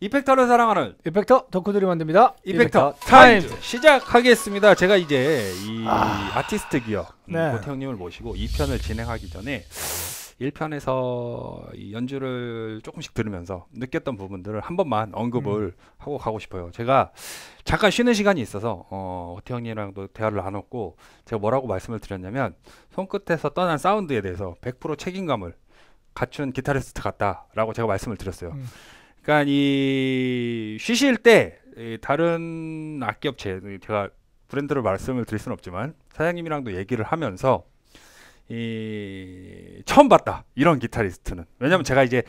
이펙터를 사랑하는 이펙터 덕후들이 만듭니다. 이펙터, 이펙터 타임 시작하겠습니다. 제가 이제 이 아... 티스트 기업 네. 고태형님을 모시고 2편을 진행하기 전에 1편에서 연주를 조금씩 들으면서 느꼈던 부분들을 한 번만 언급을 음. 하고 가고 싶어요. 제가 잠깐 쉬는 시간이 있어서 어, 호태 형님이랑도 대화를 나눴고 제가 뭐라고 말씀을 드렸냐면 손끝에서 떠난 사운드에 대해서 100% 책임감을 갖춘 기타리스트 같다라고 제가 말씀을 드렸어요. 음. 그러니까 이 쉬실 때 다른 악기 업체 제가 브랜드를 말씀을 드릴 수는 없지만 사장님이랑도 얘기를 하면서 이 처음 봤다 이런 기타리스트는 왜냐면 제가 이제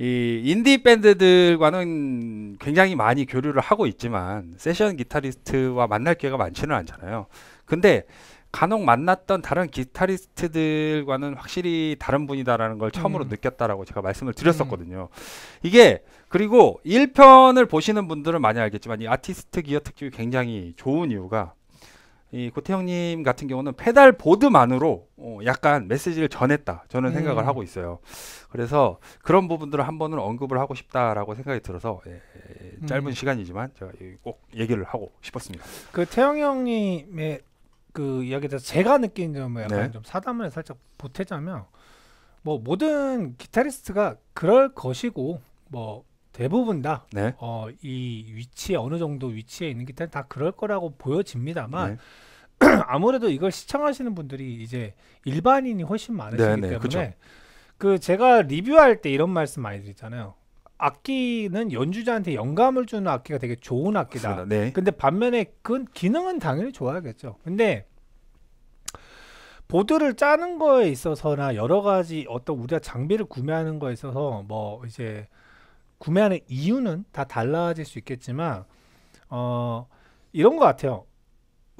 이 인디 밴드들과는 굉장히 많이 교류를 하고 있지만 세션 기타리스트와 만날 기회가 많지는 않잖아요. 근데 간혹 만났던 다른 기타리스트들과는 확실히 다른 분이다라는 걸 처음으로 음. 느꼈다라고 제가 말씀을 드렸었거든요. 음. 이게 그리고 1편을 보시는 분들은 많이 알겠지만 이 아티스트 기어 특집이 굉장히 좋은 이유가 이 고태형님 같은 경우는 페달 보드만으로 어 약간 메시지를 전했다 저는 생각을 음. 하고 있어요. 그래서 그런 부분들을 한 번은 언급을 하고 싶다라고 생각이 들어서 예, 짧은 음. 시간이지만 제가 꼭 얘기를 하고 싶었습니다. 그 태형 형님의 그 이야기에 서 제가 느낀 점을 약간 네. 좀 사담을 살짝 보태자면 뭐 모든 기타리스트가 그럴 것이고 뭐 대부분 다 네. 어, 이 위치에 어느 정도 위치에 있는 기타는 다 그럴 거라고 보여집니다만 네. 아무래도 이걸 시청하시는 분들이 이제 일반인이 훨씬 많으시기 네, 네, 때문에 그쵸. 그 제가 리뷰할 때 이런 말씀 많이 드리잖아요. 악기는 연주자한테 영감을 주는 악기가 되게 좋은 악기다. 네. 근데 반면에 그 기능은 당연히 좋아야겠죠. 근데 보드를 짜는 거에 있어서나 여러 가지 어떤 우리가 장비를 구매하는 거에 있어서 뭐 이제 구매하는 이유는 다 달라질 수 있겠지만 어 이런 것 같아요.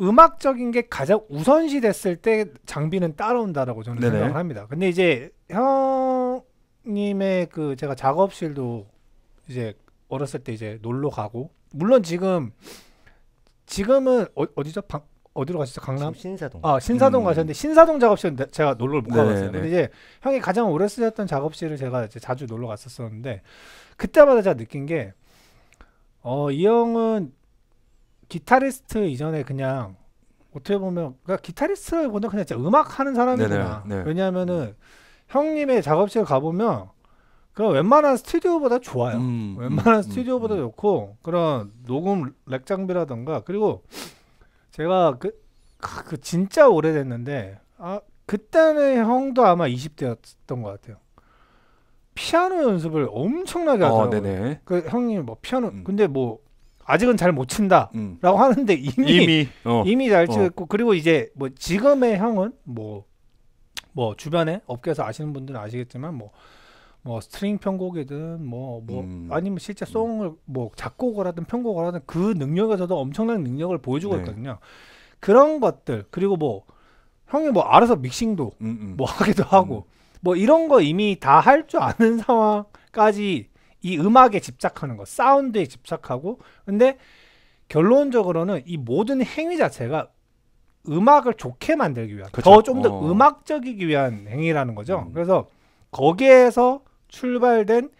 음악적인 게 가장 우선시 됐을 때 장비는 따라온다라고 저는 네네. 생각을 합니다. 근데 이제 형님의 그 제가 작업실도 이제 어렸을 때 이제 놀러 가고 물론 지금 지금은 어, 디죠 어디로 가셨죠? 강남? 신사동. 아 신사동 음. 가셨는데 신사동 작업실은 제가 놀러 못 네, 가봤어요. 네. 근데 이제 형이 가장 오래 쓰셨던 작업실을 제가 이제 자주 놀러 갔었었는데 그때마다 제가 느낀 게 어 이 형은 기타리스트 이전에 그냥 어떻게 보면 그러니까 기타리스트보다 그냥 진짜 음악 하는 사람이구나. 네네, 네. 네 왜냐하면은 형님의 작업실 가 보면 그 웬만한 스튜디오보다 좋아요. 음, 음, 웬만한 음, 스튜디오보다 음, 좋고 그런 녹음 렉 장비라던가 그리고 제가 그, 아, 그 진짜 오래됐는데 아 그때는 형도 아마 20대였던 것 같아요. 피아노 연습을 엄청나게 아, 하더라고요. 어, 그 형님 뭐 피아노 음. 근데 뭐 아직은 잘 못 친다라고 음. 하는데 이미 이미, 어. 이미 잘 치고 어. 그리고 이제 뭐 지금의 형은 뭐뭐 뭐 주변에 업계에서 아시는 분들은 아시겠지만 뭐뭐 스트링 편곡이든 뭐뭐 뭐 음. 아니면 실제 송을 뭐 작곡을 하든 편곡을 하든 그 능력에서도 엄청난 능력을 보여주고 네. 있거든요. 그런 것들 그리고 뭐 형이 뭐 알아서 믹싱도 음, 음. 뭐 하기도 하고 음. 뭐 이런 거 이미 다 할 줄 아는 상황까지 이 음악에 집착하는 거 사운드에 집착하고 근데 결론적으로는 이 모든 행위 자체가 음악을 좋게 만들기 위한 더 좀더 어. 음악적이기 위한 행위라는 거죠. 음. 그래서 거기에서 출발된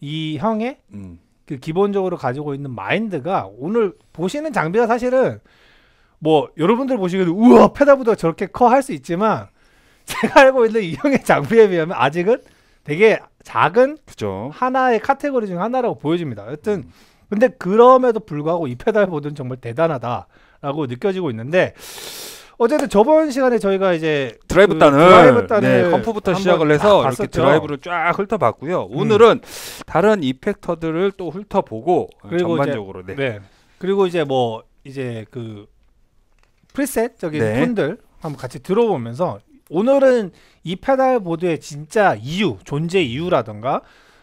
이 형의 음. 그 기본적으로 가지고 있는 마인드가 오늘 보시는 장비가 사실은 뭐 여러분들 보시기에도 우와 페달보다 저렇게 커 할 수 있지만 제가 알고 있는 이 형의 장비에 비하면 아직은 되게 작은 그쵸. 하나의 카테고리 중 하나라고 보여집니다. 여튼 음. 근데 그럼에도 불구하고 이 페달보드는 정말 대단하다라고 느껴지고 있는데 어쨌든 저번 시간에 저희가 이제 그 드라이브 그 단을 네, 네, 컴프부터 시작을 해서 이렇게 드라이브를 쫙 훑어봤고요. 음. 오늘은 음. 다른 이펙터들을 또 훑어보고 전반적으로 이제, 네. 네. 그리고 이제 뭐 이제 그 프리셋적인 네. 톤들 한번 같이 들어보면서 오늘은 이 페달 보드의 진짜 이유, 존재 이유라던가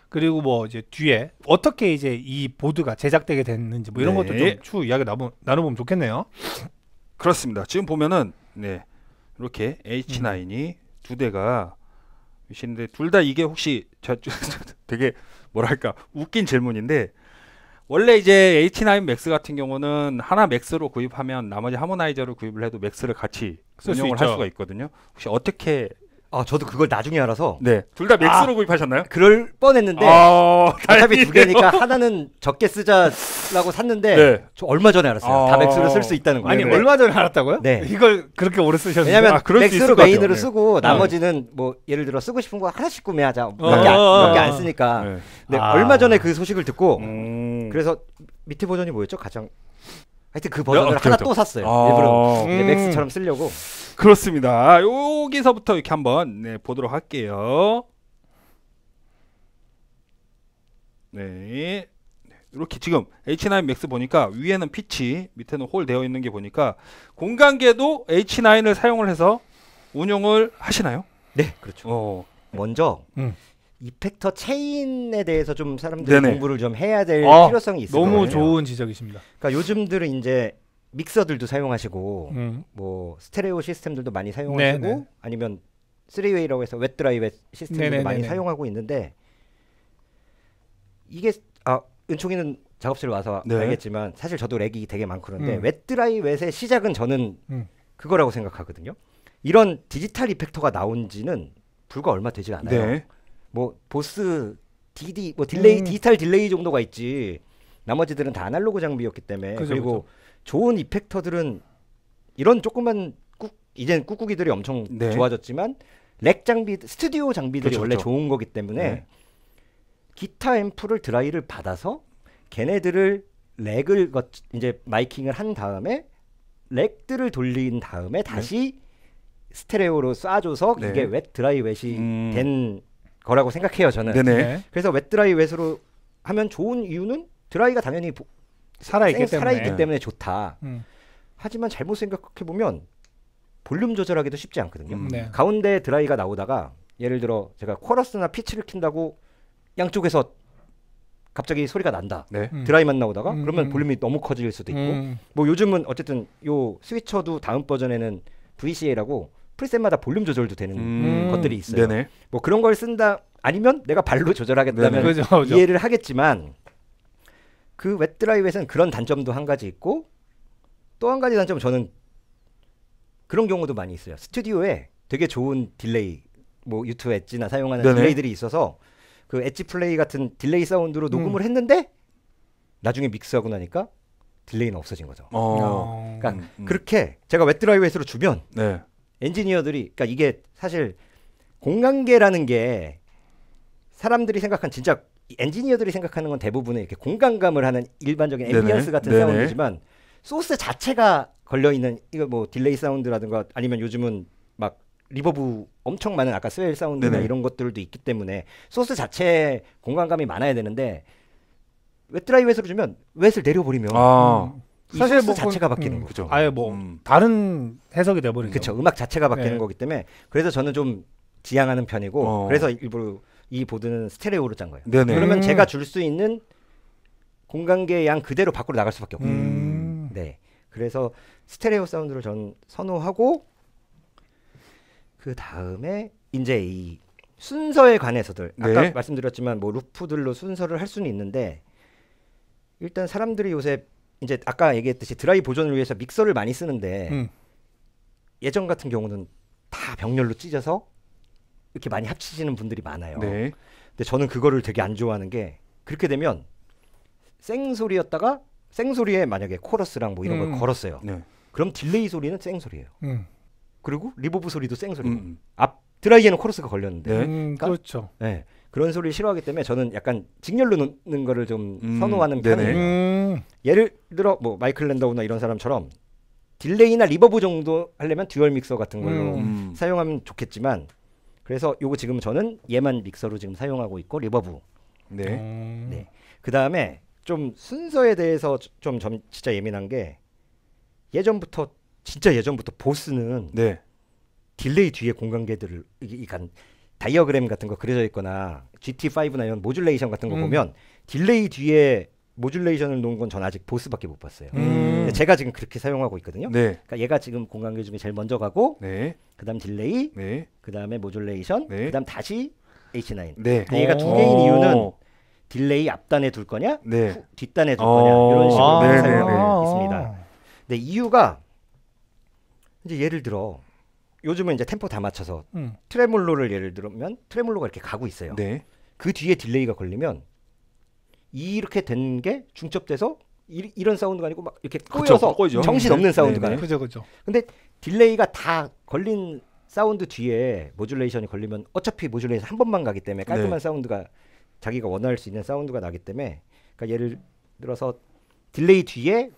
그리고 뭐 이제 뒤에 어떻게 이제 이 보드가 제작되게 됐는지 뭐 이런 네. 것도 좀추 이야기 나눠보면 좋겠네요. 그렇습니다. 지금 보면은 네 이렇게 H9이 음. 두 대가 있는데 둘 다 이게 혹시 저, 저, 저, 되게 뭐랄까 웃긴 질문인데 원래 이제 H9 맥스 같은 경우는 하나 맥스로 구입하면 나머지 하모나이저를 구입을 해도 맥스를 같이 운영을 할 수가 있거든요. 혹시 어떻게 아 저도 그걸 나중에 알아서 네. 둘 다 맥스로 아, 구입하셨나요? 그럴 뻔했는데 아, 어차피 두 개니까 하나는 적게 쓰자라고 샀는데 네. 저 얼마 전에 알았어요. 아, 다 맥스로 쓸 수 있다는 거. 아니 네. 얼마 전에 알았다고요? 네. 이걸 그렇게 오래 쓰셨어요? 왜냐면 아, 맥스로 메인으로 쓰고 네. 나머지는 뭐 예를 들어 쓰고 싶은 거 하나씩 구매하자 어. 몇개안 네. 쓰니까. 네. 네 얼마 전에 그 소식을 듣고 음. 그래서 밑에 버전이 뭐였죠? 가장 하여튼 그 아, 버전을 야, 그렇죠, 하나 그렇죠. 또 샀어요. 아. 일부러 네, 음. 맥스처럼 쓰려고. 그렇습니다. 여기서부터 이렇게 한번 네, 보도록 할게요. 네. 이렇게 지금 H9 맥스 보니까 위에는 피치, 밑에는 홀 되어 있는 게 보니까 공간계도 H9을 사용을 해서 운용을 하시나요? 네, 그렇죠. 어. 먼저 음. 이펙터 체인에 대해서 좀 사람들이 네네. 공부를 좀 해야 될 아, 필요성이 있어요. 너무 거예요. 좋은 지적이십니다. 그러니까 요즘들은 이제 믹서들도 사용하시고 음. 뭐 스테레오 시스템들도 많이 사용하시고 네네. 네. 아니면 쓰리웨이라고 해서 웹드라이웨 시스템도 네, 네, 많이 사용하고 있는데 이게 아 은총이는 작업실 와서 네. 알겠지만 사실 저도 렉이 되게 많고 그런데 음. 웹드라이웨의 시작은 저는 음. 그거라고 생각하거든요. 이런 디지털 이펙터가 나온지는 불과 얼마 되지 않아요. 네. 뭐 보스 디디 뭐 딜레이 음. 디지털 딜레이 정도가 있지 나머지들은 다 아날로그 장비였기 때문에 그쵸, 그리고 그쵸. 좋은 이펙터들은 이런 조금만꾹이제는 꾹꾹이들이 엄청 네. 좋아졌지만 렉 장비 스튜디오 장비들이 그렇죠, 원래 그렇죠. 좋은 거기 때문에 네. 기타 앰프를 드라이를 받아서 걔네들을 렉을 이제 마이킹을 한 다음에 렉들을 돌린 다음에 네. 다시 네. 스테레오로 쏴줘서 네. 이게 웻 드라이 웻이 음. 된 거라고 생각해요 저는. 네네. 네. 그래서 웻 드라이 웻으로 하면 좋은 이유는 드라이가 당연히 살아있기 때문에 살아있기 때문에 좋다. 음. 하지만 잘못 생각해 보면 볼륨 조절하기도 쉽지 않거든요. 음, 네. 가운데 드라이가 나오다가 예를 들어 제가 코러스나 피치를 킨다고 양쪽에서 갑자기 소리가 난다. 네. 음. 드라이만 나오다가 음, 그러면 음. 볼륨이 너무 커질 수도 있고. 음. 뭐 요즘은 어쨌든 요 스위처도 다음 버전에는 VCA라고 프리셋마다 볼륨 조절도 되는 것들이 있어요. 네네. 뭐 그런 걸 쓴다 아니면 내가 발로 조절하겠다면 그죠, 그죠. 이해를 하겠지만 그 웹드라이브에서는 그런 단점도 한 가지 있고 또 한 가지 단점은 저는 그런 경우도 많이 있어요. 스튜디오에 되게 좋은 딜레이 뭐 유튜브 엣지나 사용하는 네네. 딜레이들이 있어서 그 엣지 플레이 같은 딜레이 사운드로 음. 녹음을 음. 했는데 나중에 믹스하고 나니까 딜레이는 없어진 거죠. 어. 어. 그러니까 음, 음, 그렇게 제가 웹드라이브에서로 주면 네. 엔지니어들이 그러니까 이게 사실 공간계라는 게 사람들이 생각한 진짜 엔지니어들이 생각하는 건 대부분은 이렇게 공간감을 하는 일반적인 앰비언스 같은 네네. 사운드지만 소스 자체가 걸려 있는 이거 뭐 딜레이 사운드라든가 아니면 요즘은 막 리버브 엄청 많은 아까 스웰 사운드나 네네. 이런 것들도 있기 때문에 소스 자체에 공간감이 많아야 되는데 웹드라이 웨스로 주면 웨스를 내려버리면 아. 음. 사실 뭐 자체가 바뀌는 음. 거죠. 아예 뭐 음. 다른 해석이 돼버리는 그렇죠. 음악 자체가 바뀌는 네. 거기 때문에 그래서 저는 좀 지향하는 편이고 어. 그래서 일부러 이 보드는 스테레오로 짠 거예요. 네네. 그러면 제가 음. 줄수 있는 공간계의 양 그대로 밖으로 나갈 수밖에 없고. 음. 네. 그래서 스테레오 사운드를 전 선호하고 그 다음에 이제 이 순서에 관해서들 아까 네. 말씀드렸지만 뭐 루프들로 순서를 할 수는 있는데 일단 사람들이 요새 이제 아까 얘기했듯이 드라이 보존을 위해서 믹서를 많이 쓰는데 음. 예전 같은 경우는 다 병렬로 찢어서 이렇게 많이 합치시는 분들이 많아요. 네. 근데 저는 그거를 되게 안 좋아하는 게 그렇게 되면 생소리였다가 생소리에 만약에 코러스랑 뭐 이런 음. 걸 걸었어요. 네. 그럼 딜레이 소리는 생소리예요. 음. 그리고 리버브 소리도 생소리. 음, 음. 앞 드라이에는 코러스가 걸렸는데. 네. 그러니까, 음, 그렇죠 네. 그런 소리를 싫어하기 때문에 저는 약간 직렬로 넣는 거를 좀 음, 선호하는 편이에요. 예를 들어 뭐 마이클 랜더우나 이런 사람처럼 딜레이나 리버브 정도 하려면 듀얼 믹서 같은 걸로 사용하면 좋겠지만 그래서 요거 지금 저는 예만 믹서로 지금 사용하고 있고 리버브. 네. 음. 네. 그다음에 좀 순서에 대해서 좀, 좀 진짜 예민한 게 예전부터 진짜 예전부터 보스는 네. 딜레이 뒤에 공간계들을 이간 다이어그램 같은 거 그려져 있거나 GT5나 이런 모듈레이션 같은 거 음. 보면 딜레이 뒤에 모듈레이션을 놓은 건 전 아직 보스밖에 못 봤어요. 음. 제가 지금 그렇게 사용하고 있거든요. 네. 그러니까 얘가 지금 공간계 중에 제일 먼저 가고, 네. 그다음 딜레이, 네. 그다음에 모듈레이션, 네. 그다음 다시 H9. 네. 얘가 두 개인 이유는 딜레이 앞단에 둘 거냐, 네. 후, 뒷단에 둘 거냐 어. 이런 식으로 아, 사용하고 네, 있습니다. 아. 근데 이유가 이제 예를 들어 요즘은 이제 템포 다 맞춰서 음. 트레몰로를 예를 들면 트레몰로가 이렇게 가고 있어요. 그 뒤에 딜레이가 걸리면 이렇게 된 게 중첩돼서 이, 런 사운드가 아니고 막 이렇게 꼬여서 그쵸, 정신 없는 네, 네. 사운드가 아니에요. 네, 그죠, 그죠. 근데 딜레이가 다 걸린 사운드 뒤에 모듈레이션이 걸리면 어차피 모듈레이션 한 번만 가기 때문에 깔끔한 네. 사운드가 자기가 원할 수 있는 사운드가 나기 때문에 그러니까 예를 들어서 딜레이 뒤에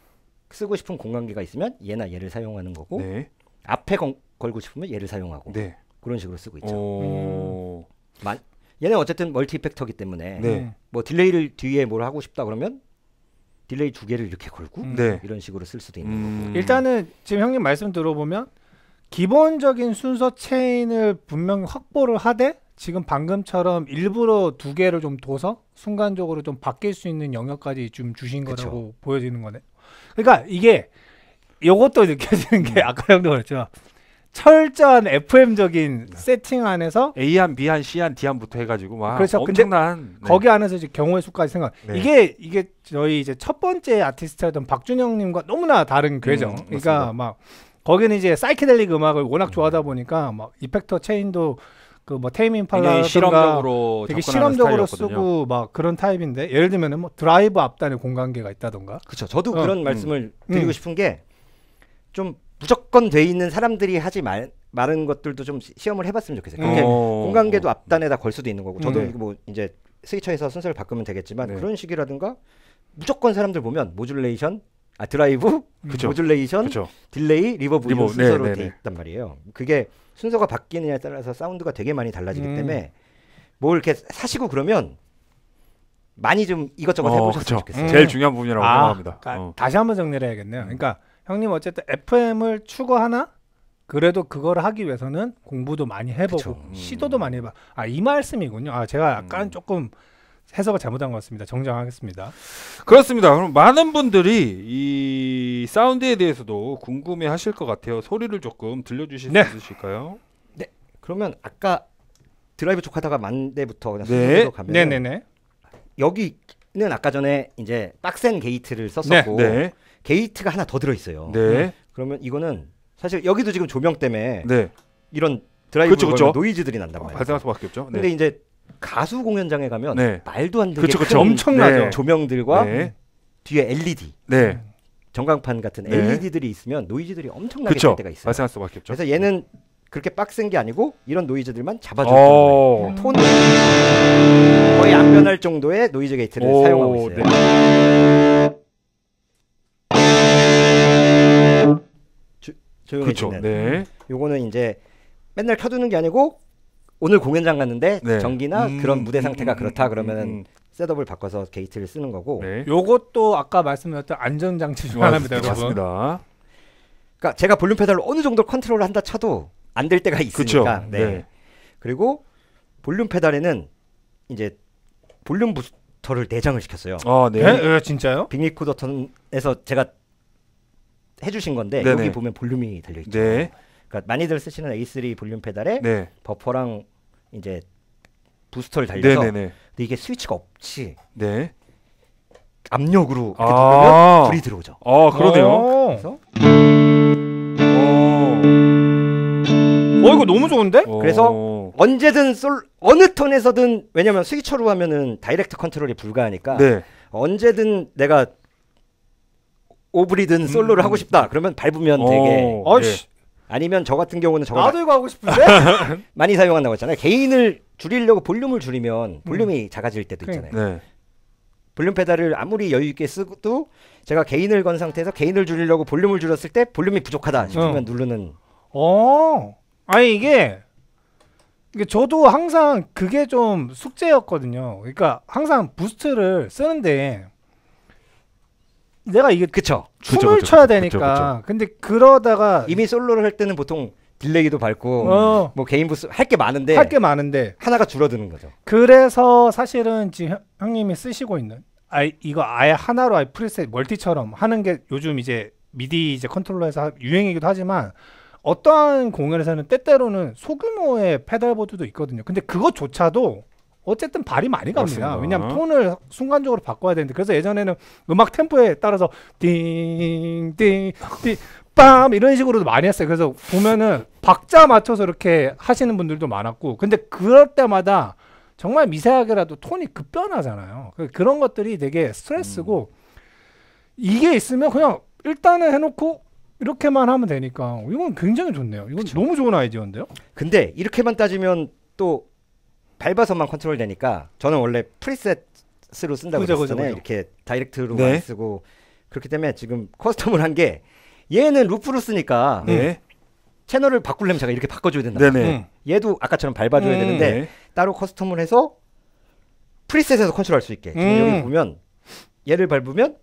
쓰고 싶은 공간기가 있으면 얘나 얘를 사용하는 거고 네. 앞에 건, 걸고 싶으면 얘를 사용하고 네. 그런 식으로 쓰고 있죠. 음. 마, 얘는 어쨌든 멀티 팩터기 때문에 네. 뭐 딜레이를 뒤에 뭘 하고 싶다 그러면 딜레이 두 개를 이렇게 걸고 음. 네. 이런 식으로 쓸 수도 음. 있는 음. 거고. 일단은 지금 형님 말씀 들어보면 기본적인 순서 체인을 분명 확보를 하되 지금 방금처럼 일부러 두 개를 좀 둬서 순간적으로 좀 바뀔 수 있는 영역까지 좀 주신 거라고 그쵸. 보여지는 거네. 그러니까 이게 요것도 느껴지는 게 음. 아까 형도 그랬만 철저한 FM적인 네. 세팅 안에서 A한, B한, C한, D한부터 해가지고 막 그렇죠. 엄청난 네. 거기 안에서 이제 경우의 수까지 생각. 네. 이게 이게 저희 이제 첫 번째 아티스트였던 박준영님과 너무나 다른 궤정. 음, 그러니까 막 거기는 이제 사이키델릭 음악을 워낙 음. 좋아하다 보니까 막 이펙터 체인도 그 뭐 테이밍 팔라 실험적으로 되게 실험적으로 스타일이었거든요. 쓰고 막 그런 타입인데 예를 들면은 뭐 드라이브 앞단에 공간계가 있다던가 그렇죠 저도 어. 그런 음. 말씀을 드리고 음. 싶은 게좀 무조건 돼 있는 사람들이 하지 말, 많은 것들도 좀 시험을 해봤으면 좋겠어요. 그게 음. 어. 공간계도 앞단에다 걸 수도 있는 거고 저도 음. 네. 뭐 이제 스위처에서 순서를 바꾸면 되겠지만 네. 그런 식이라든가 무조건 사람들 보면 모듈레이션, 아 드라이브, 그쵸. 모듈레이션, 그쵸. 딜레이, 리버브 리버, 네, 순서로 네, 돼 네. 있단 말이에요. 그게 순서가 바뀌느냐에 따라서 사운드가 되게 많이 달라지기 음. 때문에 뭘 이렇게 사시고 그러면 많이 좀 이것저것 어, 해보셨으면 그쵸. 좋겠어요. 음. 제일 중요한 부분이라고 아, 생각합니다. 그러니까 어. 다시 한번 정리를 해야겠네요. 그러니까 형님 어쨌든 FM을 추구하나 그래도 그걸 하기 위해서는 공부도 많이 해보고 음. 시도도 많이 해봐. 아 이 말씀이군요. 아 제가 약간 음. 조금 해석을 잘못한 것 같습니다. 정정하겠습니다. 그렇습니다. 그럼 많은 분들이 이 사운드에 대해서도 궁금해하실 것 같아요. 소리를 조금 들려주실 네. 수 있으실까요? 네. 그러면 아까 드라이브 쪽 하다가 만대부터 그냥 네. 가면 네네네. 네. 여기는 아까 전에 이제 빡센 게이트를 썼었고 네. 네. 게이트가 하나 더 들어있어요. 네. 음. 그러면 이거는 사실 여기도 지금 조명 때문에 네. 이런 드라이브 그쵸, 그쵸. 노이즈들이 난단 말이에요. 발생할 수밖에 없죠. 근데 네. 이제 가수 공연장에 가면 네. 말도 안 되게 그쵸, 그쵸. 엄청나죠. 네, 조명들과 네. 뒤에 LED. 네. 전광판 같은 네. LED들이 있으면 노이즈들이 엄청나게 될 때가 있어요. 발생할 수밖에 없죠. 그래서 얘는 그렇게 빡센 게 아니고 이런 노이즈들만 잡아주는 어. 거요톤을 거의 안 변할 정도의 노이즈 게이트를 사용하고 있어요. 네. 조용해지는. 그렇죠. 네. 음. 요거는 이제 맨날 켜두는 게 아니고 오늘 공연장 갔는데 네. 전기나 음, 그런 음, 무대 상태가 음, 그렇다 음, 그러면은 음. 셋업을 바꿔서 게이트를 쓰는 거고. 네. 요것도 아까 말씀드렸던 안전 장치 중 하나입니다, 아, 맞습니다. 그러니까 제가 볼륨 페달로 어느 정도 컨트롤을 한다 쳐도 안 될 때가 있으니까. 네. 네. 그리고 볼륨 페달에는 이제 볼륨 부스터를 내장을 시켰어요. 아, 네. 네? 네 진짜요? 빅리코더턴에서 제가 해주신 건데 네네. 여기 네. 보면 볼륨이 달려있죠. 네. 그러니까 많이들 쓰시는 A3 볼륨 페달에 네. 버퍼랑 이제 부스터를 달려서 네네네. 네, 네. 근데 이게 스위치가 없지. 네. 압력으로 이렇게 아~ 누르면 불이 들어오죠. 아 그러네요. 어. 그래서 어. 어 이거 너무 좋은데? 어. 그래서 언제든 솔 어느 턴에서든 왜냐면 스위처로 하면은 다이렉트 컨트롤이 불가하니까 네. 언제든 내가 오브리든 솔로를 하고 음. 싶다. 그러면 밟으면 오, 되게. 아씨 어, 어, 네. 아니면 저 같은 경우는 저거 나도 이거 하고 싶은데 많이 사용한다고 했잖아요. 개인을 줄이려고 볼륨을 줄이면 음. 볼륨이 작아질 때도 그러니까. 있잖아요. 네. 볼륨 페달을 아무리 여유 있게 쓰고도 제가 개인을 건 상태에서 개인을 줄이려고 볼륨을 줄였을 때 볼륨이 부족하다 싶으면 응. 어. 누르는. 어. 아니 이게 이게 저도 항상 그게 좀 숙제였거든요. 그러니까 항상 부스트를 쓰는데 내가 이게 그쵸 춤을 그쵸, 그쵸, 춰야 그쵸, 되니까 근데 그러다가 이미 솔로를 할 때는 보통 딜레이도 밟고 어. 뭐 개인 부스 할 게 많은데 할 게 많은데 하나가 줄어드는 거죠. 그래서 사실은 지금 형, 님이 쓰시고 있는 아 이거 아예 하나로 아예 프리셋 멀티처럼 하는 게 요즘 이제 미디 이제 컨트롤러에서 유행이기도 하지만 어떠한 공연에서는 때때로는 소규모의 페달보드도 있거든요. 근데 그것조차도 어쨌든 발이 많이 갑니다. 맞습니다. 왜냐하면 톤을 순간적으로 바꿔야 되는데 그래서 예전에는 음악 템포에 따라서 띵띵띵빰 이런 식으로도 많이 했어요. 그래서 보면은 박자 맞춰서 이렇게 하시는 분들도 많았고 근데 그럴 때마다 정말 미세하게라도 톤이 급변하잖아요. 그, 그런 것들이 되게 스트레스고 음. 이게 있으면 그냥 일단은 해놓고 이렇게만 하면 되니까 이건 굉장히 좋네요. 이건 그쵸. 너무 좋은 아이디어인데요. 근데 이렇게만 따지면 또 밟아서만 컨트롤 되니까 저는 원래 프리셋으로 쓴다고 했죠 그죠, 그 이렇게 다이렉트로 많이 네. 쓰고 그렇기 때문에 지금 커스텀을 한 게 얘는 루프로 쓰니까 네. 채널을 바꾸려면 제가 이렇게 바꿔줘야 된다. 네네. 음. 얘도 아까처럼 밟아줘야 음, 되는데 네. 따로 커스텀을 해서 프리셋에서 컨트롤할 수 있게. 지금 음. 여기 보면 얘를 밟으면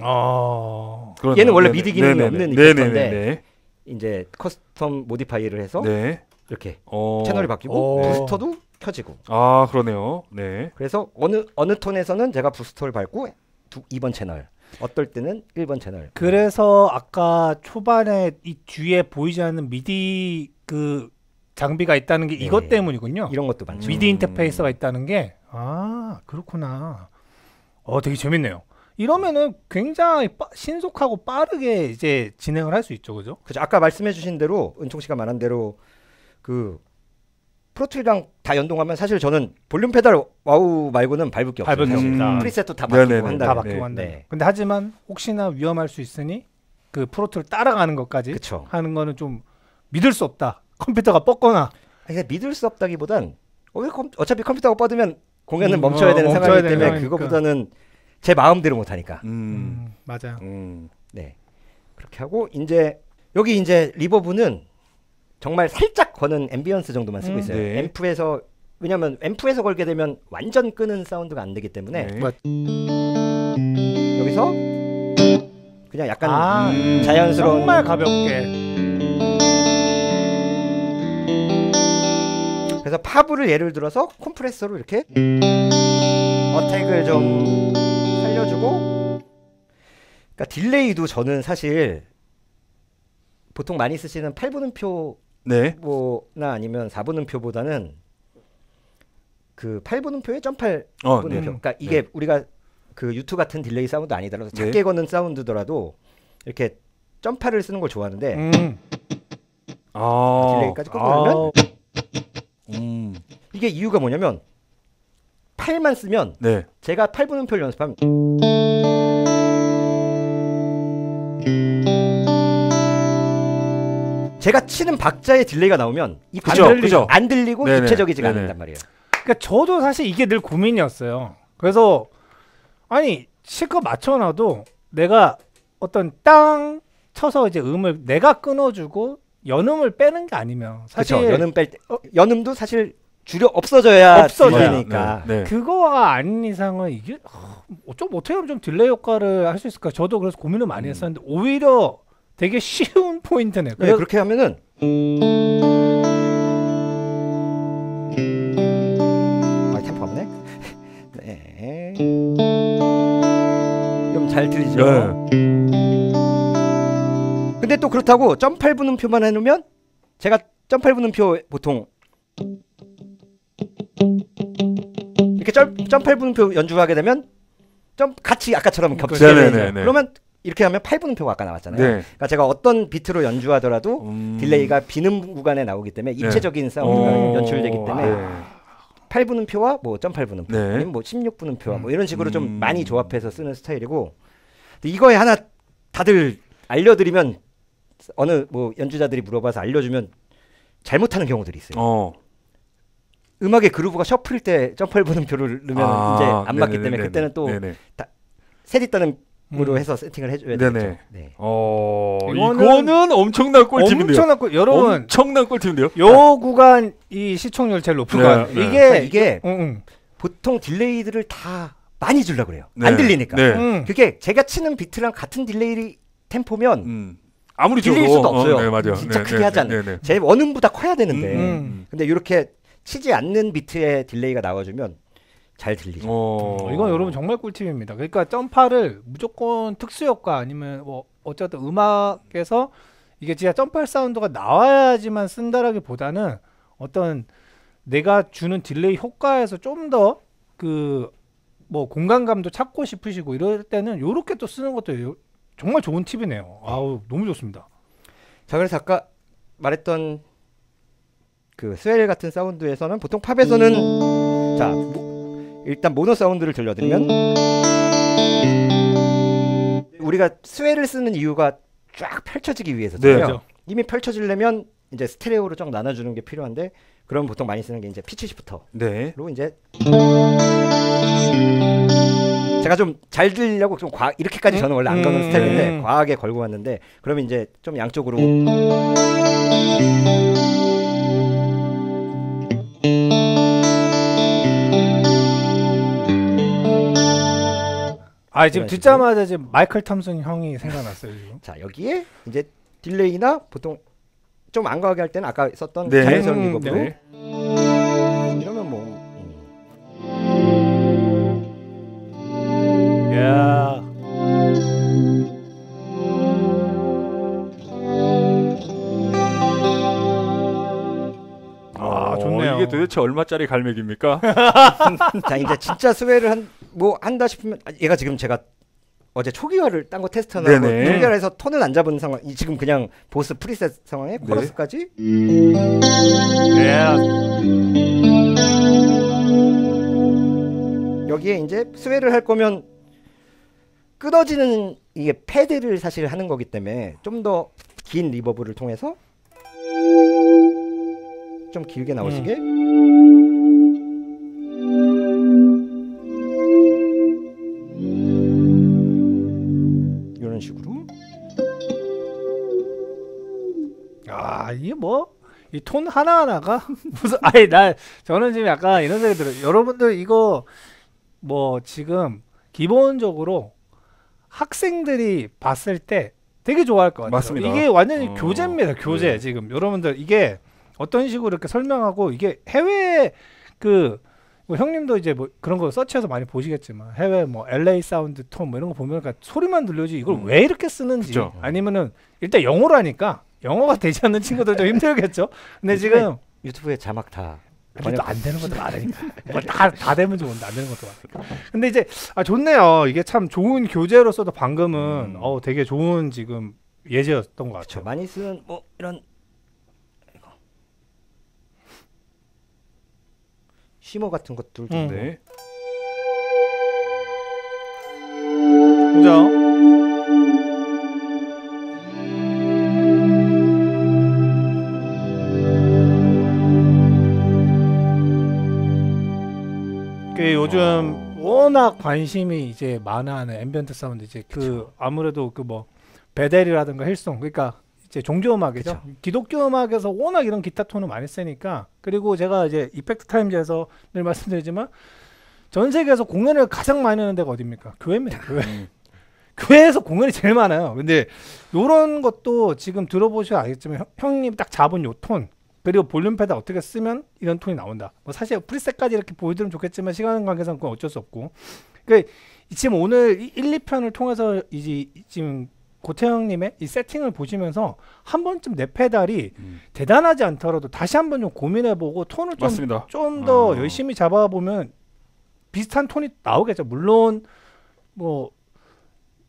아, 그러네 얘는 원래 네네. 미디 기능이 네네 없는 네인데 이제 커스텀 모디파이를 해서 네. 이렇게 어... 채널이 바뀌고 어... 부스터도 켜지고. 아 그러네요. 네. 그래서 어느 어느 톤에서는 제가 부스터를 밟고 두, 2번 채널. 어떨 때는 1번 채널. 그래서 아까 초반에 이 뒤에 보이지 않는 미디 그 장비가 있다는 게 네. 이것 때문이군요. 이런 것도 많죠. 미디 음. 인터페이스가 있다는 게 아 그렇구나. 어 되게 재밌네요. 이러면은 굉장히 빠, 신속하고 빠르게 이제 진행을 할 수 있죠, 그죠? 그죠. 아까 말씀해주신 대로 은총 씨가 말한 대로 그 프로툴이랑 다 연동하면 사실 저는 볼륨 페달 와우 말고는 밟을 게 없어요. 없습니다. 프리셋도 다 바뀌고 한다. 다 바뀌고 네. 한다. 네. 근데 하지만 혹시나 위험할 수 있으니 그 프로툴 따라가는 것까지 그쵸. 하는 거는 좀 믿을 수 없다. 컴퓨터가 뻗거나 그니 아, 믿을 수 없다기보단 어, 차피 컴퓨터가 뻗으면 공연은 음, 멈춰야 어, 되는 상황이기 때문에 상황니까 그거보다는 제 마음대로 못 하니까. 음, 음, 맞아요. 음, 네. 그렇게 하고 이제 여기 이제 리버브는 정말 살짝 거는 앰비언스 정도만 쓰고 음. 있어요. 네. 앰프에서 왜냐면 앰프에서 걸게 되면 완전 끄는 사운드가 안 되기 때문에 네. 여기서 그냥 약간 아, 음. 자연스러운 정말 가볍게 그래서 파브를 예를 들어서 컴프레서로 이렇게 어택을 좀 살려주고 그러니까 딜레이도 저는 사실 보통 많이 쓰시는 8분음표 네. 뭐나 아니면 4분음표보다는 그 8분음표에 점팔 분음표. 어, 네. 그러니까 네. 이게 네. 우리가 그 유튜 같은 딜레이 사운드 아니더라도 네. 작게 네. 거는 사운드더라도 이렇게 점팔을 쓰는 걸 좋아하는데 음. 아. 딜레이까지 끄고면 아. 음. 이게 이유가 뭐냐면 8만 쓰면 네. 제가 8분음표를 연습하면 제가 치는 박자의 딜레이가 나오면 이 그죠, 안, 들리, 안 들리고 네네, 입체적이지가 네네. 않는단 말이에요. 그러니까 저도 사실 이게 늘 고민이었어요. 그래서 아니 실컷 맞춰놔도 내가 어떤 땅 쳐서 이제 음을 내가 끊어주고 연음을 빼는 게 아니면 사실 그쵸, 연음 뺄 때, 어, 연음도 사실 줄여 없어져야 없어지니까 네, 네. 네. 그거가 아닌 이상은 이게 어, 좀 어떻게 하면 좀 딜레이 효과를 할 수 있을까 저도 그래서 고민을 많이 음. 했었는데 오히려 되게 쉬운 포인트네. 네, 그래, 그렇게 하면은 아, 템포 없네. 네. 좀 잘 들리죠. 네. 근데 또 그렇다고 점팔 분음표만 해놓으면 제가 점팔 분음표 보통 이렇게 점팔 분음표 연주하게 되면 점 같이 아까처럼 겹치잖아요. 네, 네, 그러면 이렇게 하면 8분음표가 아까 나왔잖아요. 네. 그러니까 제가 어떤 비트로 연주하더라도 음... 딜레이가 비는 구간에 나오기 때문에 네. 입체적인 네. 사운드가 어. 연출되기 때문에 네. 8분음표와 뭐 0.8분음표, 네. 뭐 16분음표와 뭐 이런 식으로 음... 좀 많이 조합해서 쓰는 스타일이고 이거에 하나 다들 알려드리면 어느 뭐 연주자들이 물어봐서 알려주면 잘못하는 경우들이 있어요. 어. 음악의 그루브가 셔플일 때 점펄 분음표를 넣으면 아, 이제 안 맞기 네네네네. 네, 때문에 네, 그때는 또 다, 세디 떠는 음. 으로 음. 해서 세팅을 해줘야 되죠 네. 어 이거는, 이거는 엄청난 꿀팁인데요. 엄청난 꿀 여러분 엄청난 꿀팁인데요. 요 아. 구간 이 시청률 제일 높은 네, 네. 이게 그 이게 음, 음. 보통 딜레이들을 다 많이 줄라 그래요. 네. 안 들리니까. 네. 그게 제가 치는 비트랑 같은 딜레이 템포면 음. 아무리 줄일 수도 없어요. 어, 네, 진짜 네, 크게 네, 하지 않아요. 제 원음보다 커야 되는데 음, 근데 이렇게 치지 않는 비트의 딜레이가 나와주면 잘 들리죠. 어. 어... 이건 여러분 정말 꿀팁입니다. 그러니까 점파를 무조건 특수효과 아니면 뭐 어쨌든 음악에서 이게 진짜 점팔 사운드가 나와야지만 쓴다라기보다는 어떤 내가 주는 딜레이 효과에서 좀 더 그 뭐 공간감도 찾고 싶으시고 이럴 때는 요렇게 또 쓰는 것도 요, 정말 좋은 팁이네요. 아우 너무 좋습니다. 자 그래서 아까 말했던 그 스웰 같은 사운드에서는 보통 팝에서는 음. 자 뭐 일단 모노 사운드를 들려드리면 우리가 스웨를 쓰는 이유가 쫙 펼쳐지기 위해서잖아요. 네, 그렇죠. 이미 펼쳐지려면 이제 스테레오로 좀 나눠주는 게 필요한데 그럼 보통 많이 쓰는 게 이제 피치 시프터로 네. 이제 제가 좀 잘 들리려고 좀 과, 이렇게까지 저는 원래 안 가는 음, 음, 스타일인데 음. 과하게 걸고 왔는데 그러면 이제 좀 양쪽으로 아 지금 듣자마자 지금 마이클 탐슨 형이 생각났어요 지금. 자 여기에 이제 딜레이나 보통 좀 안 가게 할 때는 아까 썼던 네. 자연스러 음, 이거고 네. 이러면 뭐. 음. 야. 아 어, 좋네요. 이게 도대체 얼마짜리 갈매기입니까? 자 이제 진짜 스웨를 한뭐 한다 싶으면 아, 얘가 지금 제가 어제 초기화를 딴 거 테스트 하나 하고 초기화해서 톤을 안 잡은 상황 이 지금 그냥 보스 프리셋 상황에 네. 코러스까지 네. 여기에 이제 스웨를 할 거면 끊어지는 이게 패드를 사실 하는 거기 때문에 좀 더 긴 리버브를 통해서 좀 길게 나오시게 음. 아니 뭐이 톤 하나하나가 무슨 아니 나 저는 지금 약간 이런 생각이 들어요. 여러분들 이거 뭐 지금 기본적으로 학생들이 봤을 때 되게 좋아할 것 같아요. 맞습니다. 이게 완전히 어... 교재입니다. 교재 네. 지금 여러분들 이게 어떤 식으로 이렇게 설명하고 이게 해외 그뭐 형님도 이제 뭐 그런 거 서치해서 많이 보시겠지만 해외 뭐 LA 사운드 톤 뭐 이런 거 보면 그러니까 소리만 들려지 이걸 음. 왜 이렇게 쓰는지 그쵸. 아니면은 일단 영어로하니까 영어가 되지 않는 친구들 좀 힘들겠죠. 근데 지금 유튜브에 자막 다 그래도 안 되는 것도 많으니까. 뭐 다, 다 되면 좋은데 안 되는 것도 많으니까. 근데 이제 아 좋네요. 이게 참 좋은 교재로서도 방금은 음. 어 되게 좋은 지금 예제였던 것 같아요. 많이 쓰는 뭐 이런 쉬머 같은 것들도 음. 네. 그죠? 그 아. 요즘 워낙 관심이 이제 많아하는 앰비언트 사운드 이제 그 그쵸. 아무래도 그 뭐 베델이라든가 힐송 그러니까 이제 종교 음악이죠. 그쵸. 기독교 음악에서 워낙 이런 기타 톤을 많이 쓰니까 그리고 제가 이제 이펙트 타임즈에서 늘 말씀드리지만 전 세계에서 공연을 가장 많이 하는 데가 어디입니까? 교회입니다. 음. 교회. 교회에서 공연이 제일 많아요. 근데 요런 것도 지금 들어보셔야 알겠지만 형, 님딱 잡은 요 톤. 그리고 볼륨 패드 어떻게 쓰면 이런 톤이 나온다. 뭐 사실 프리셋까지 이렇게 보여드리면 좋겠지만 시간 관계상 그건 어쩔 수 없고. 그니까 지금 오늘 1, 2편을 통해서 이제 지금 고태형님의 이 세팅을 보시면서 한 번쯤 내 페달이 음. 대단하지 않더라도 다시 한 번 좀 고민해보고 톤을 좀 좀더 어. 아. 열심히 잡아보면 비슷한 톤이 나오겠죠. 물론 뭐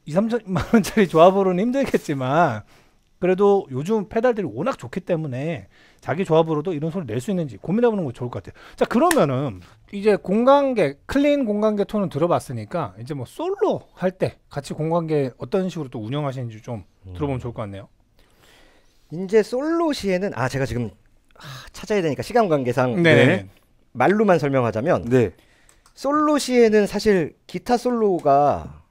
2, 3천만 원짜리 조합으로는 힘들겠지만 그래도 요즘 페달들이 워낙 좋기 때문에 자기 조합으로도 이런 소리 낼수 있는지 고민해보는 거 좋을 것 같아요. 자 그러면은 이제 공간계 클린 공간계 톤은 들어봤으니까 이제 뭐 솔로 할 때 같이 공간계 어떤 식으로 또 운영하시는지 좀 음. 들어보면 좋을 것 같네요. 이제 솔로 시에는 아 제가 지금 아, 찾아야 되니까 시간 관계상 네. 네. 말로만 설명하자면 네. 솔로 시에는 사실 기타 솔로가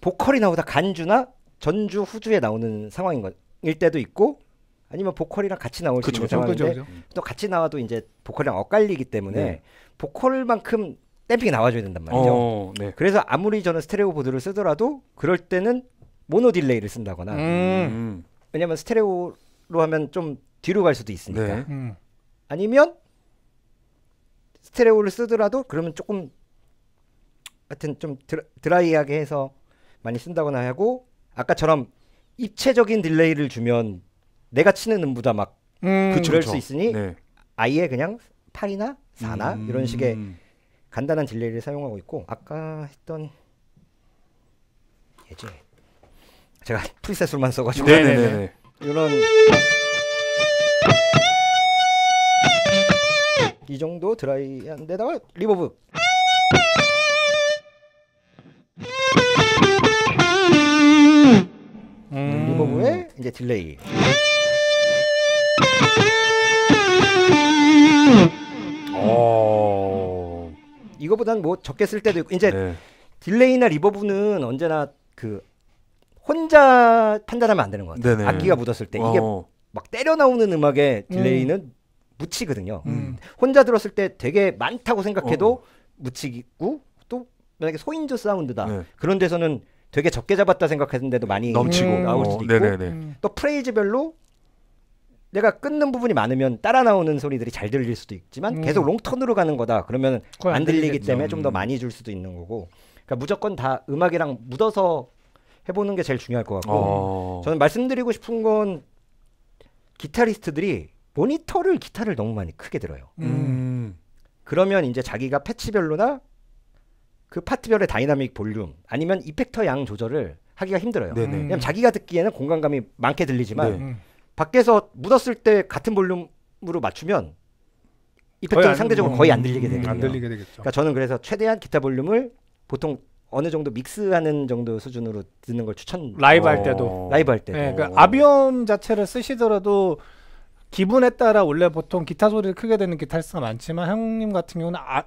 보컬이 나오다 간주나 전주 후주에 나오는 상황인 것일 때도 있고 아니면 보컬이랑 같이 나올 그쵸, 수 있는 상황인데 그쵸, 그쵸. 또 같이 나와도 이제 보컬이랑 엇갈리기 때문에 네. 보컬만큼 댐핑이 나와줘야 된단 말이죠. 어, 네. 그래서 아무리 저는 스테레오 보드를 쓰더라도 그럴 때는 모노 딜레이를 쓴다거나 음. 왜냐하면 스테레오로 하면 좀 뒤로 갈 수도 있으니까 네. 음. 아니면 스테레오를 쓰더라도 그러면 조금 하여튼 좀 드라, 드라이하게 해서 많이 쓴다거나 하고 아까처럼 입체적인 딜레이를 주면 내가 치는 음보다 막 음, 그럴 그쵸. 수 그렇죠. 있으니 네. 아예 그냥 8이나 4나 음. 이런 식의 간단한 딜레이를 사용하고 있고 아까 했던 예제 제가 프리셋술만 써가지고 네네네. 네, 네, 네. 이런 이 정도 드라이한데다가 리버브 부분의 음. 이제 딜레이. 어. 이거보단 뭐 적게 쓸 때도 있고 이제 네. 딜레이나 리버브는 언제나 그 혼자 판단하면 안 되는 것 같아요. 네네. 악기가 묻었을 때 이게 어. 막 때려 나오는 음악의 음. 딜레이는 음. 묻히거든요. 음. 혼자 들었을 때 되게 많다고 생각해도 어. 묻히고 또 만약에 소인조 사운드다 네. 그런 데서는 되게 적게 잡았다 생각했는데도 많이 넘치고 음, 나올 어, 수도 있고 음. 또 프레이즈별로 내가 끊는 부분이 많으면 따라 나오는 소리들이 잘 들릴 수도 있지만 음. 계속 롱턴으로 가는 거다 그러면 안 들리기 때문에 좀더 음. 많이 줄 수도 있는 거고 그러니까 무조건 다 음악이랑 묻어서 해보는 게 제일 중요할 것 같고 어. 저는 말씀드리고 싶은 건 기타리스트들이 모니터를 기타를 너무 많이 크게 들어요 음. 그러면 이제 자기가 패치별로나 그 파트별의 다이나믹 볼륨 아니면 이펙터 양 조절을 하기가 힘들어요. 네네. 왜냐면 자기가 듣기에는 공간감이 많게 들리지만 네. 밖에서 묻었을 때 같은 볼륨으로 맞추면 이펙터는 상대적으로 음, 거의 안 들리게 음, 되거든요. 안 들리게 되겠죠. 그러니까 저는 그래서 최대한 기타 볼륨을 보통 어느 정도 믹스하는 정도 수준으로 듣는 걸 추천. 라이브 할 어, 때도. 라이브 할때 네, 그러니까 어. 아비옴 자체를 쓰시더라도 기분에 따라 원래 보통 기타 소리를 크게 되는 기타리가 많지만 형님 같은 경우는 아,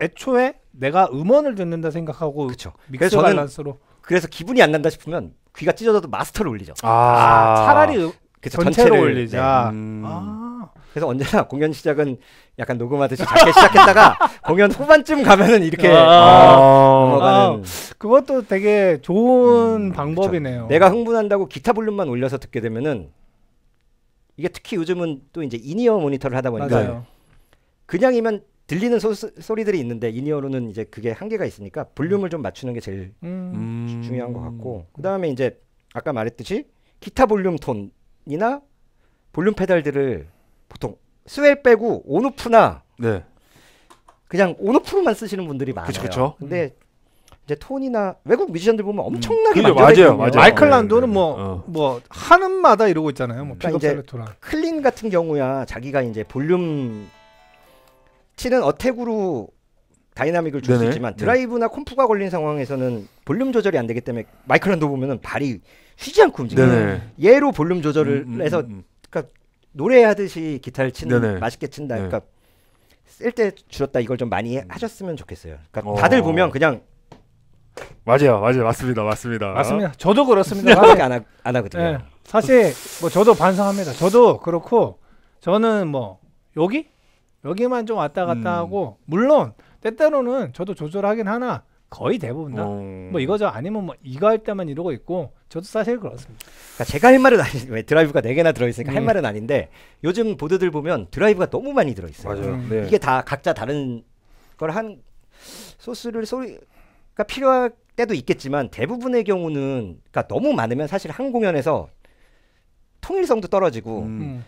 애초에 내가 음원을 듣는다 생각하고 그쵸. 믹 그래서 밸런스로 그래서 기분이 안 난다 싶으면 귀가 찢어져도 마스터를 올리죠. 아, 아 차라리 그쵸, 전체를 올리자. 네, 음. 아. 그래서 언제나 공연 시작은 약간 녹음하듯이 작게 시작했다가 공연 후반쯤 가면은 이렇게 아~ 어, 넘어가는. 아. 그것도 되게 좋은 음, 방법이네요. 그쵸. 내가 흥분한다고 기타 볼륨만 올려서 듣게 되면은 이게 특히 요즘은 또 이제 이니어 모니터를 하다 보니까 맞아요. 그냥이면 들리는 소, 소리들이 있는데 인이어로는 이제 그게 한계가 있으니까 볼륨을 음. 좀 맞추는 게 제일 음. 음. 중요한 것 같고 그 다음에 이제 아까 말했듯이 기타 볼륨 톤이나 볼륨 페달들을 보통 스웰 빼고 온오프나 네. 그냥 온오프로만 쓰시는 분들이 많아요. 그쵸, 그쵸? 근데 이제 톤이나 외국 뮤지션들 보면 엄청나게 음. 맞아요, 맞아요. 마이클 란도는 뭐 네, 네, 어. 뭐 하는마다 이러고 있잖아요. 뭐 그러니까 픽업 클린 같은 경우야 자기가 이제 볼륨 치는 어택으로 다이나믹을 줄 수 있지만 드라이브나 콤프가 걸린 상황에서는 볼륨 조절이 안 되기 때문에 마이클 란도 보면은 발이 쉬지 않고 움직여요. 얘로 볼륨 조절을 음, 음, 해서 음, 음. 그러니까 노래하듯이 기타를 치는 네네. 맛있게 친다. 네. 그러니까 쓸때 줄였다 이걸 좀 많이 음. 하셨으면 좋겠어요. 그러니까 어. 다들 보면 그냥 맞아요, 맞아요, 맞습니다, 맞습니다. 맞습니다. 저도 그렇습니다. 사실 안, 하, 안 하거든요. 네. 사실 뭐 저도 반성합니다. 저도 그렇고 저는 뭐 여기 여기만 좀 왔다 갔다 음. 하고 물론 때때로는 저도 조절하긴 하나 거의 대부분 다뭐 어. 이거저 아니면 뭐 이거 할 때만 이러고 있고 저도 사실 그렇습니다. 그러니까 제가 할 말은 아니 드라이브가 네 개나 들어있으니까 네. 할 말은 아닌데 요즘 보드들 보면 드라이브가 너무 많이 들어있어요. 음. 네. 이게 다 각자 다른 걸 한 소스를 소리가 필요할 때도 있겠지만 대부분의 경우는 그러니까 너무 많으면 사실 한 공연에서 통일성도 떨어지고 음.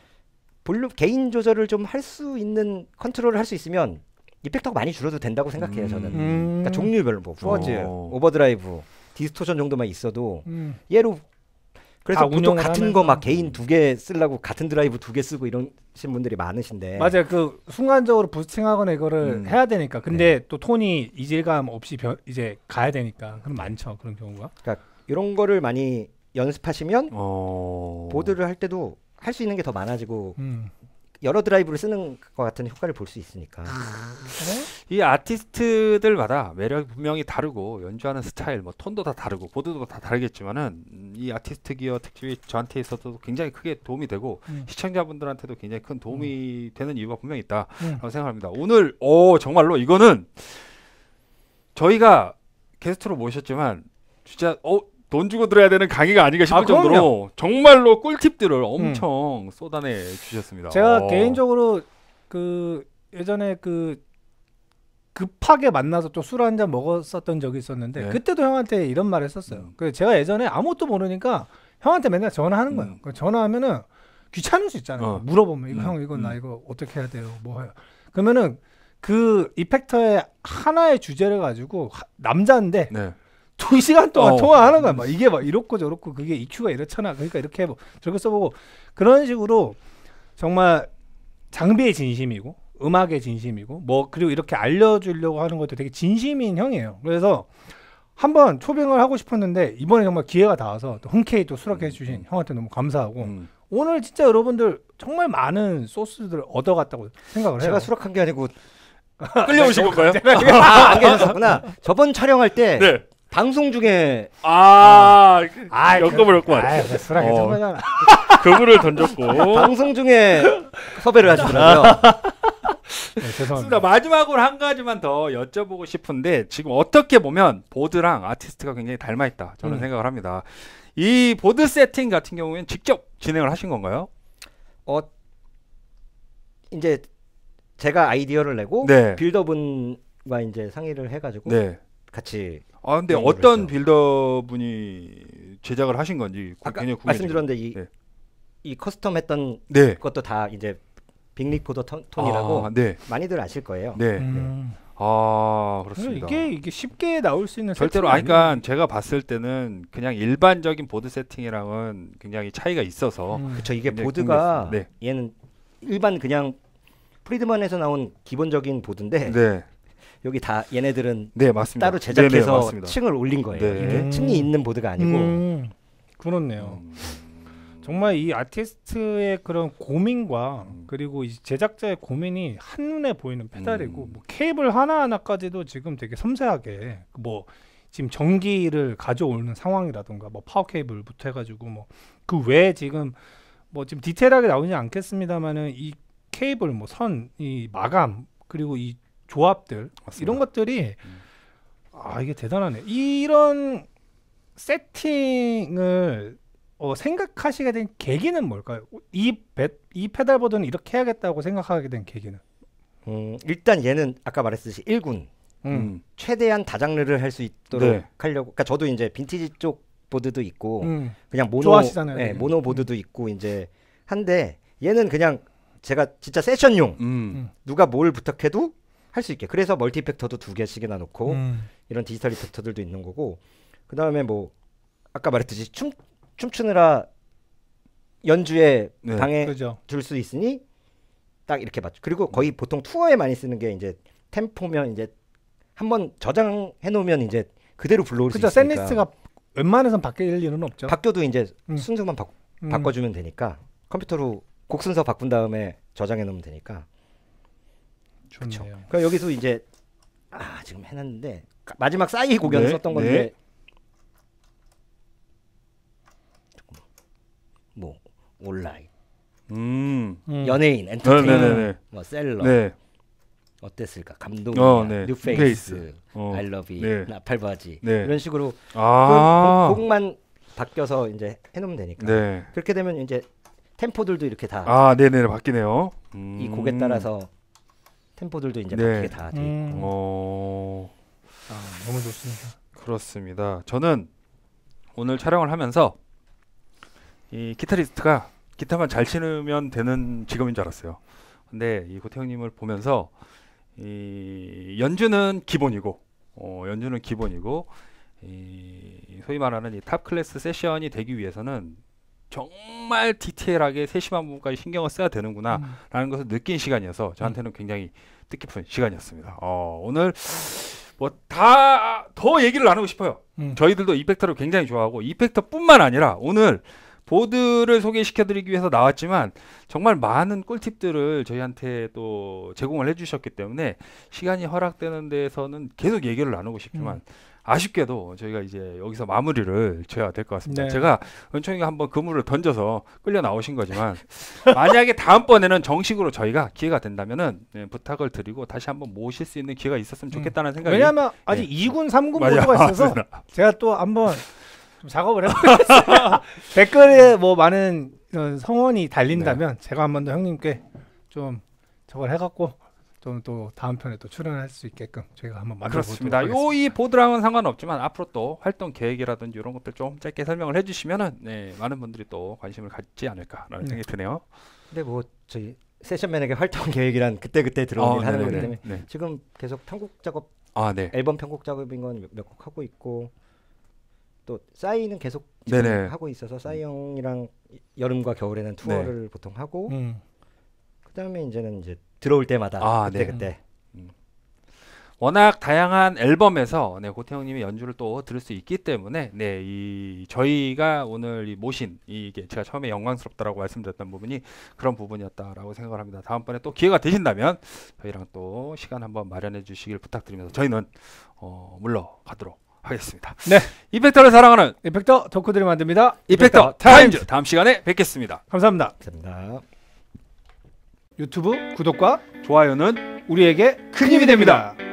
볼륨 개인 조절을 좀 할 수 있는 컨트롤을 할 수 있으면 이펙터가 많이 줄어도 된다고 생각해요 음. 저는 그러니까 종류별로 뭐 음. 후어즈 오. 어. 오버드라이브 디스토션 정도만 있어도 음. 얘로 그래서 아, 보통 같은 거 막 개인 두 개 쓰려고 같은 드라이브 두 개 쓰고 이런 신 분들이 많으신데 맞아요 그 순간적으로 부스팅하거나 이거를 음. 해야 되니까 근데 네. 또 톤이 이질감 없이 변, 이제 가야 되니까 그럼 많죠 그런 경우가 그러니까 이런 거를 많이 연습하시면 오. 어. 보드를 할 때도 할수 있는 게 더 많아지고 음. 여러 드라이브를 쓰는 것 같은 효과를 볼 수 있으니까. 아. 네. 이 아티스트들마다 매력이 분명히 다르고 연주하는 스타일, 뭐 톤도 다 다르고 보드도 다 다르겠지만은 이 아티스트 기어 특집이 저한테 있어서도 굉장히 크게 도움이 되고 음. 시청자분들한테도 굉장히 큰 도움이 음. 되는 이유가 분명히 있다라고 음. 생각합니다. 오늘 오 정말로 이거는 저희가 게스트로 모셨지만 진짜 어돈 주고 들어야 되는 강의가 아닌가 싶을 아, 정도로 정말로 꿀팁들을 음. 엄청 음. 쏟아내 주셨습니다. 제가 오. 어. 개인적으로 그 예전에 그 급하게 만나서 또 술한잔 먹었었던 적이 있었는데 네. 그때도 형한테 이런 말을 했었어요. 음. 그 제가 예전에 아무것도 모르니까 형한테 맨날 전화하는 거예요. 음. 그러니까 전화하면은 귀찮을 수 있잖아요. 어. 물어보면 이형 음. 이거 나 이거 어떻게 해야 돼요? 뭐 해요? 그러면은 그 이펙터의 하나의 주제를 가지고 하, 남자인데 네. 두 시간 동안 어. 통화하는 거야. 막 이게 막 이렇고 저렇고 그게 EQ가 이렇잖아. 그러니까 이렇게 해보 뭐 저렇게 써보고 그런 식으로 정말 장비의 진심이고 음악의 진심이고 뭐 그리고 이렇게 알려주려고 하는 것도 되게 진심인 형이에요. 그래서 한번 초빙을 하고 싶었는데 이번에 정말 기회가 닿아서 또 흔쾌히 또 수락해 주신 음. 형한테 너무 감사하고 음. 오늘 진짜 여러분들 정말 많은 소스들을 얻어갔다고 생각을 해요. 제가 수락한 게 아니고 아, 끌려오신 건가요? 아, 안 계셨었구나. 저번 촬영할 때 네. 방송 중에 아, 아엮어아렸구만 아, 그, 술하게 어, 참가잖아. 그물을 던졌고 방송 중에 섭외를 하시더라고요. 아. 네, 죄송합니다. 마지막으로 한 가지만 더 여쭤보고 싶은데 지금 어떻게 보면 보드랑 아티스트가 굉장히 닮아 있다 저는 음. 생각을 합니다. 이 보드 세팅 같은 경우에는 직접 진행을 하신 건가요? 어 이제 제가 아이디어를 내고 네. 빌더분과 이제 상의를 해가지고 네. 같이. 아 근데 어떤 했죠. 빌더 분이 제작을 하신 건지 아까 말씀드렸는데 이, 네. 이 커스텀했던 네. 것도 다 이제 빅리코더 톤, 이라고 아, 네. 많이들 아실 거예요. 네. 음. 네. 아 그렇습니다. 이게 이게 쉽게 나올 수 있는 절대로 아니까 그러니까 제가 봤을 때는 그냥 일반적인 보드 세팅이랑은 굉장히 차이가 있어서 음. 그렇죠. 이게 보드가 네. 얘는 일반 그냥 프리드만에서 나온 기본적인 보드인데 네. 여기 다 얘네들은 네, 맞습니다. 따로 제작해서 네네, 네, 맞습니다. 층을 올린 거예요. 네. 층이 있는 보드가 아니고 음, 그렇네요. 정말 이 아티스트의 그런 고민과 그리고 이 제작자의 고민이 한눈에 보이는 페달이고 음. 뭐 케이블 하나하나까지도 지금 되게 섬세하게 뭐 지금 전기를 가져오는 상황이라던가 뭐 파워 케이블부터 해가지고 뭐그 외 지금 뭐 지금 디테일하게 나오지 않겠습니다만은 이 케이블 뭐 선 이 마감 그리고 이 조합들 맞습니다. 이런 것들이 음. 아 이게 대단하네. 이런 세팅을 어, 생각하시게 된 계기는 뭘까요? 이, 배, 이 페달보드는 이렇게 해야겠다고 생각하게 된 계기는? 음, 일단 얘는 아까 말했듯이 일군 음. 음, 최대한 다장르를 할 수 있도록 네. 하려고 그러니까 저도 이제 빈티지 쪽 보드도 있고 음. 그냥 모노 네, 모노 보드도 음. 있고 이제 한데 얘는 그냥 제가 진짜 세션용 누가 뭘 부탁해도 할수 있게. 그래서 멀티 팩터도 두 개씩이나 놓고 음. 이런 디지털 이펙터들도 있는 거고 그 다음에 뭐 아까 말했듯이 춤 춤추느라 연주에 네, 방해 줄 수 있으니 딱 이렇게 맞죠. 그리고 거의 보통 투어에 많이 쓰는 게 이제 템포면 이제 한번 저장해 놓으면 이제 그대로 불러올 그쵸, 수 있으니까. 그죠. 샌리스트가 웬만해선 바뀔 일은 없죠. 바뀌어도 이제 음. 순서만 바, 꿔주면 음. 되니까 컴퓨터로 곡 순서 바꾼 다음에 저장해 놓으면 되니까 좋네요. 그러니까 여기서 이제 아 지금 해놨는데 마지막 싸이 고견을 네, 썼던 네. 건데 네. 뭐 온라인, 음. 음. 연예인, 네, 네, 엔터테이너, 네, 뭐 셀러 어땠을까 감독 어, 뉴페이스, 알러비, 어, 나팔바지 이런 식으로 아~ 그 곡, 만 바뀌어서 이제 해놓으면 되니까 그렇게 되면 이제 템포들도 이렇게 다아네네 바뀌네요 음. 이 곡에 음. 따라서 템포들도 이제 네. 바뀌게 다 음. 있고. 어... 아, 너무 좋습니다. 그렇습니다. 저는 오늘 촬영을 하면서 이 기타리스트가 기타만 잘 치면 되는 직업인 줄 알았어요. 근데 이 고태형님을 보면서 이 연주는 기본이고 어, 연주는 기본이고 이 소위 말하는 이 탑 클래스 세션이 되기 위해서는 정말 디테일하게 세심한 부분까지 신경을 써야 되는구나라는 음. 것을 느낀 시간이어서 저한테는 음. 굉장히 뜻깊은 시간이었습니다. 어, 오늘 뭐 다 더 얘기를 나누고 싶어요. 음. 저희들도 이펙터를 굉장히 좋아하고 이펙터뿐만 아니라 오늘 보드를 소개시켜드리기 위해서 나왔지만 정말 많은 꿀팁들을 저희한테 또 제공을 해주셨기 때문에 시간이 허락되는 데에서는 계속 얘기를 나누고 싶지만 음. 아쉽게도 저희가 이제 여기서 마무리를 줘야 될 것 같습니다. 네. 제가 은총이가 한번 그물을 던져서 끌려 나오신 거지만 만약에 다음번에는 정식으로 저희가 기회가 된다면은 네, 부탁을 드리고 다시 한번 모실 수 있는 기회가 있었으면 음. 좋겠다는 음. 생각이 왜냐하면 예. 아직 예. 2군, 3군 모두가 있어서 제가 또 한번 좀 작업을 해보겠습니다. 댓글에 뭐 많은 어, 성원이 달린다면 네. 제가 한번더 형님께 좀 저걸 해갖고 좀또 다음 편에 또 출연할 수 있게끔 저희가 한번 만들어보겠습니다. 요이 보드랑은 상관없지만 앞으로 또 활동 계획이라든지 이런 것들 좀 짧게 설명을 해주시면은 네, 많은 분들이 또 관심을 갖지 않을까라는 네. 생각이 드네요. 근데 뭐 저희 세션맨에게 활동 계획이란 그때 그때 어, 들어오긴 아, 하는 거기 때문에 네. 지금 계속 편곡 작업, 아, 네. 앨범 편곡 작업인 건 몇 곡 하고 있고 또 싸이는 계속 하고 있어서 싸이 형이랑 여름과 겨울에는 투어를 네. 보통 하고 음. 그다음에 이제는 이제 들어올 때마다 아, 그때 네. 그때. 음. 워낙 다양한 앨범에서 네, 고태형님의 연주를 또 들을 수 있기 때문에 네, 이 저희가 오늘 이 모신 이게 제가 처음에 영광스럽다라고 말씀드렸던 부분이 그런 부분이었다라고 생각을 합니다. 다음번에 또 기회가 되신다면 저희랑 또 시간 한번 마련해 주시길 부탁드리면서 저희는 어, 물러가도록 하겠습니다. 네, 이펙터를 사랑하는 이펙터 덕후들이 만듭니다. 이펙터, 이펙터 타임즈 다음 시간에 뵙겠습니다 감사합니다. 감사합니다. 유튜브 구독과 좋아요는 우리에게 큰 힘이 됩니다.